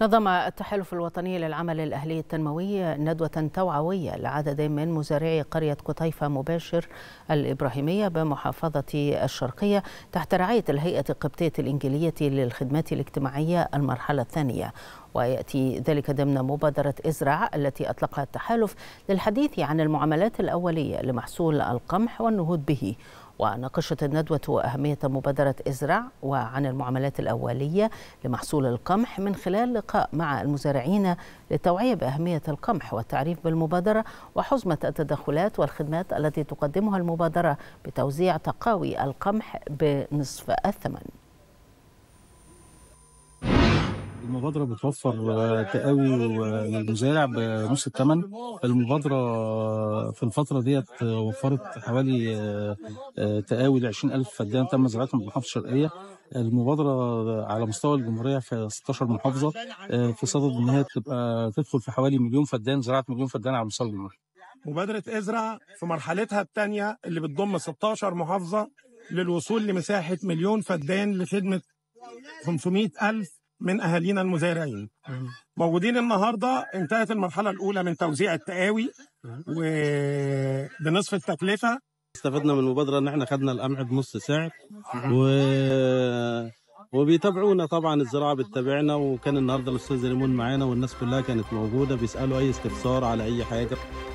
نظم التحالف الوطني للعمل الأهلي التنموي ندوة توعوية لعدد من مزارعي قرية قطيفة مباشر الإبراهيمية بمحافظة الشرقية تحت رعاية الهيئة القبطية الإنجيلية للخدمات الاجتماعية المرحلة الثانية ويأتي ذلك ضمن مبادرة إزرع التي أطلقها التحالف للحديث عن المعاملات الأولية لمحصول القمح والنهوض به وناقشت الندوة أهمية مبادرة إزرع وعن المعاملات الأولية لمحصول القمح من خلال لقاء مع المزارعين للتوعية بأهمية القمح والتعريف بالمبادرة وحزمة التدخلات والخدمات التي تقدمها المبادرة بتوزيع تقاوي القمح بنصف الثمن المبادرة بتوفر تقاوي للمزارع بنص الثمن المبادرة في الفترة ديت وفرت حوالي تقاوي ل 20000 فدان تم زراعتهم في المحافظة الشرقية المبادرة على مستوى الجمهورية في 16 محافظة آه، في صدد إن هي تبقى تدخل في حوالي مليون فدان زراعة مليون فدان على مستوى الجمهورية مبادرة ازرع في مرحلتها الثانية اللي بتضم 16 محافظة للوصول لمساحة مليون فدان لخدمة 500 ألف من اهالينا المزارعين موجودين النهارده انتهت المرحله الاولى من توزيع التقاوي وبنصف التكلفه استفدنا من المبادره ان احنا خدنا القمح بنص سعر و وبيتابعونا طبعا الزراعه بتتابعنا وكان النهارده الاستاذ ريمون معانا والناس كلها كانت موجوده بيسالوا اي استفسار على اي حاجه